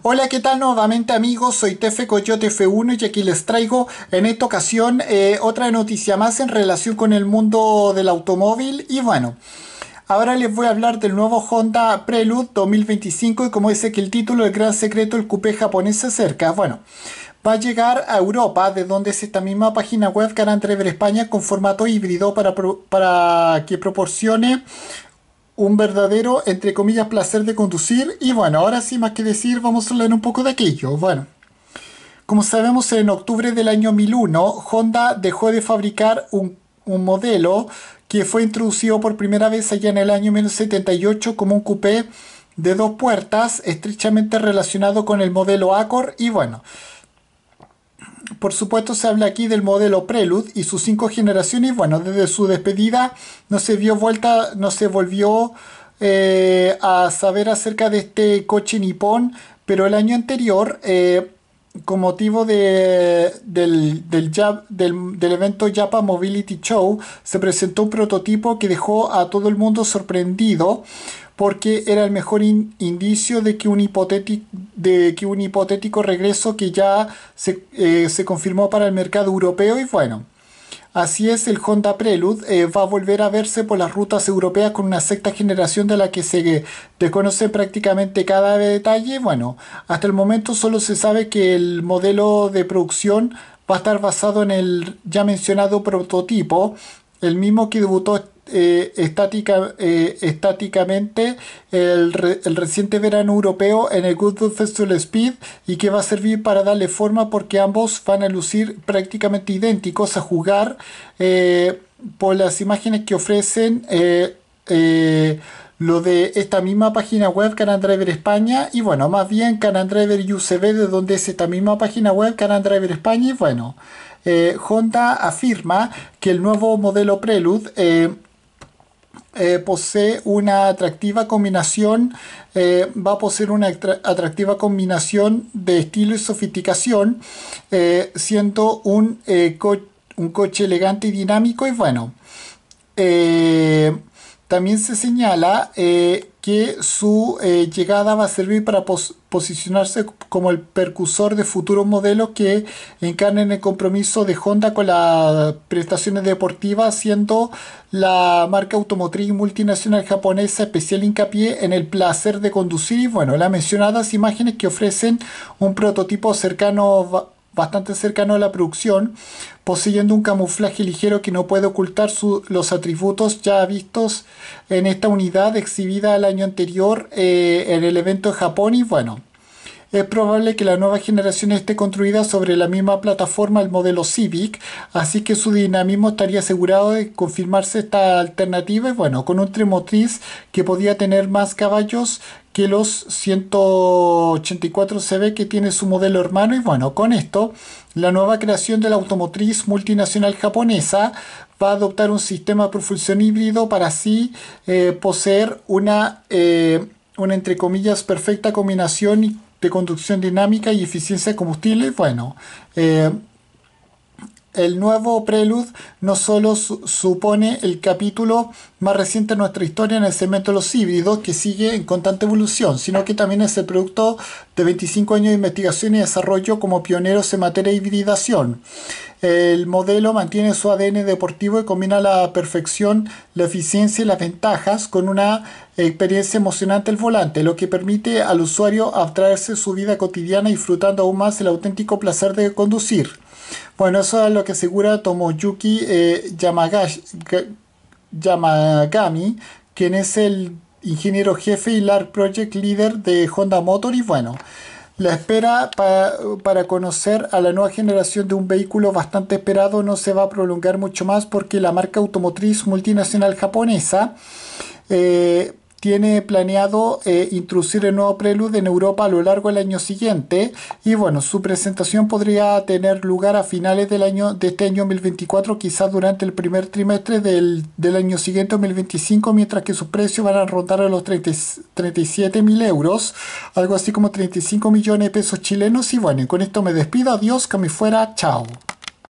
Hola, ¿qué tal nuevamente amigos? Soy Tefe Coyote F1 y aquí les traigo en esta ocasión eh, otra noticia más en relación con el mundo del automóvil y bueno. Ahora les voy a hablar del nuevo Honda Prelude 2025 y como dice que el título El gran secreto el coupé japonés se acerca. Bueno, va a llegar a Europa, de donde es esta misma página web que España con formato híbrido para, para que proporcione un verdadero, entre comillas, placer de conducir. Y bueno, ahora sí, más que decir, vamos a hablar un poco de aquello. Bueno, como sabemos, en octubre del año 2001, Honda dejó de fabricar un, un modelo que fue introducido por primera vez allá en el año 1978 como un coupé de dos puertas, estrechamente relacionado con el modelo Accord. Y bueno, por supuesto, se habla aquí del modelo Prelude y sus cinco generaciones. Bueno, desde su despedida no se vio vuelta, no se volvió eh, a saber acerca de este coche nipón, pero el año anterior eh, con motivo de, del, del, evento Japa Mobility Show, se presentó un prototipo que dejó a todo el mundo sorprendido porque era el mejor indicio de que, un hipotético, de que un hipotético regreso que ya se, eh, se confirmó para el mercado europeo y bueno. Así es, el Honda Prelude eh, va a volver a verse por las rutas europeas con una sexta generación de la que se desconoce prácticamente cada detalle. Bueno, hasta el momento solo se sabe que el modelo de producción va a estar basado en el ya mencionado prototipo, el mismo que debutó eh, estática, eh, estáticamente el, reciente verano europeo en el Goodwood Festival Speed y que va a servir para darle forma porque ambos van a lucir prácticamente idénticos a jugar eh, por las imágenes que ofrecen lo de esta misma página web Canandriver Driver España y bueno, más bien Canandriver Driver UCB de donde es esta misma página web Canan Driver España y bueno, Honda afirma que el nuevo modelo Prelude eh, eh, posee una atractiva combinación, eh, va a poseer una atractiva combinación de estilo y sofisticación, eh, siendo un, co un, coche elegante y dinámico y bueno. eh también se señala eh, que su eh, llegada va a servir para posicionarse como el precursor de futuros modelos que encarnen el compromiso de Honda con las prestaciones deportivas, siendo la marca automotriz multinacional japonesa especial hincapié en el placer de conducir y bueno, las mencionadas imágenes que ofrecen un prototipo cercano bastante cercano a la producción, poseyendo un camuflaje ligero que no puede ocultar los atributos ya vistos en esta unidad exhibida el año anterior eh, en el evento de Japón y bueno. Es probable que la nueva generación esté construida sobre la misma plataforma del modelo Civic, así que su dinamismo estaría asegurado de confirmarse esta alternativa. Y bueno, con un tremotriz que podía tener más caballos que los 184 se ve que tiene su modelo hermano y bueno, con esto la nueva creación de la automotriz multinacional japonesa va a adoptar un sistema de propulsión híbrido para así eh, poseer una, eh, una, entre comillas, perfecta combinación de conducción dinámica y eficiencia de combustible. Bueno, eh, el nuevo prelude no solo supone el capítulo más reciente de nuestra historia en el segmento de los híbridos, que sigue en constante evolución, sino que también es el producto de 25 años de investigación y desarrollo como pioneros en materia de hibridación. El modelo mantiene su ADN deportivo y combina la perfección, la eficiencia y las ventajas con una experiencia emocionante al volante, lo que permite al usuario abstraerse de su vida cotidiana disfrutando aún más el auténtico placer de conducir. Bueno, eso es lo que asegura Tomoyuki eh, Yamagami, quien es el ingeniero jefe y large Project Leader de Honda Motor. Y bueno, la espera para conocer a la nueva generación de un vehículo bastante esperado no se va a prolongar mucho más porque la marca automotriz multinacional japonesa eh, tiene planeado eh, introducir el nuevo Prelude en Europa a lo largo del año siguiente y bueno, su presentación podría tener lugar a finales del año de este año 2024, quizás durante el primer trimestre del, año siguiente 2025, mientras que sus precios van a rondar a los 37 mil euros, algo así como 35 millones de pesos chilenos y bueno, con esto me despido, adiós, que me fuera, chao.